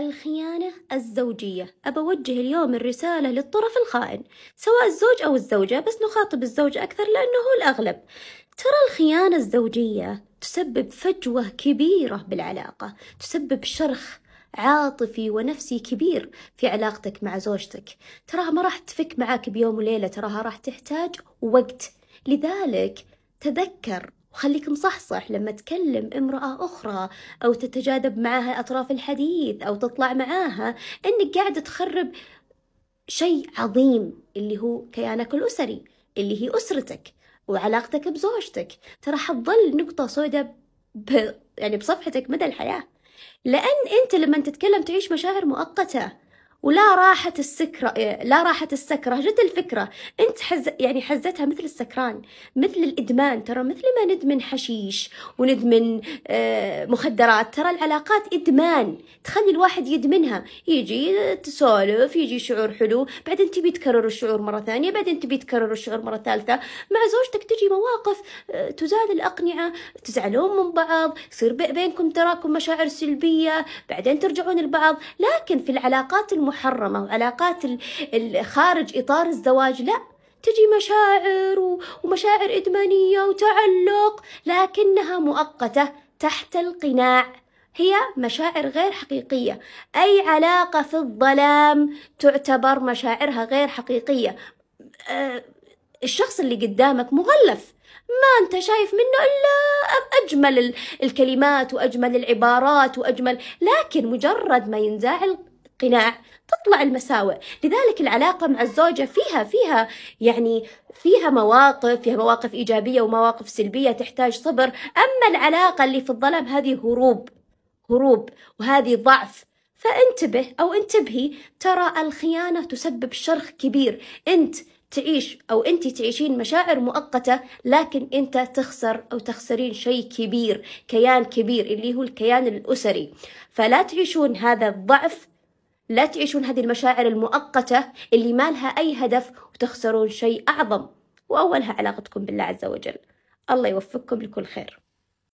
الخيانة الزوجية أبوجه اليوم الرسالة للطرف الخائن سواء الزوج أو الزوجة بس نخاطب الزوج أكثر لأنه هو الأغلب ترى الخيانة الزوجية تسبب فجوة كبيرة بالعلاقة تسبب شرخ عاطفي ونفسي كبير في علاقتك مع زوجتك تراها ما راح تفك معاك بيوم وليلة تراها راح تحتاج وقت لذلك تذكر وخليك مصحصح لما تكلم امرأة أخرى أو تتجاذب معها أطراف الحديث أو تطلع معاها أنك قاعد تخرب شيء عظيم اللي هو كيانك الأسري اللي هي أسرتك وعلاقتك بزوجتك ترى حتظل نقطة سوداء ب... يعني بصفحتك مدى الحياة لأن أنت لما تتكلم تعيش مشاعر مؤقتة ولا راحت السكرة إيه، لا راحت السكرة جت الفكرة أنت حز يعني حزتها مثل السكران مثل الإدمان ترى مثل ما ندمن حشيش وندمن آه، مخدرات ترى العلاقات إدمان تخلي الواحد يدمنها يجي تسولف يجي شعور حلو بعدين تبي تكرر الشعور مرة ثانية بعدين تبي تكرر الشعور مرة ثالثة مع زوجتك تجي مواقف آه، تزال الأقنعة تزعلون من بعض يصير بينكم تراكم مشاعر سلبية بعدين ترجعون لبعض لكن في العلاقات المح- محرمة وعلاقات خارج إطار الزواج لا تجي مشاعر ومشاعر إدمانية وتعلق لكنها مؤقتة تحت القناع هي مشاعر غير حقيقية أي علاقة في الظلام تعتبر مشاعرها غير حقيقية آه، الشخص اللي قدامك مغلف ما انت شايف منه الا اجمل الكلمات واجمل العبارات واجمل لكن مجرد ما ينزعل قناع تطلع المساوئ لذلك العلاقة مع الزوجة فيها فيها يعني فيها مواقف فيها مواقف إيجابية ومواقف سلبية تحتاج صبر أما العلاقة اللي في الظلام هذه هروب هروب وهذه ضعف فانتبه أو انتبهي ترى الخيانة تسبب شرخ كبير أنت تعيش أو أنت تعيشين مشاعر مؤقتة لكن أنت تخسر أو تخسرين شيء كبير كيان كبير اللي هو الكيان الأسري فلا تعيشون هذا الضعف لا تعيشون هذه المشاعر المؤقتة اللي ما لها أي هدف وتخسرون شيء أعظم وأولها علاقتكم بالله عز وجل الله يوفقكم لكل خير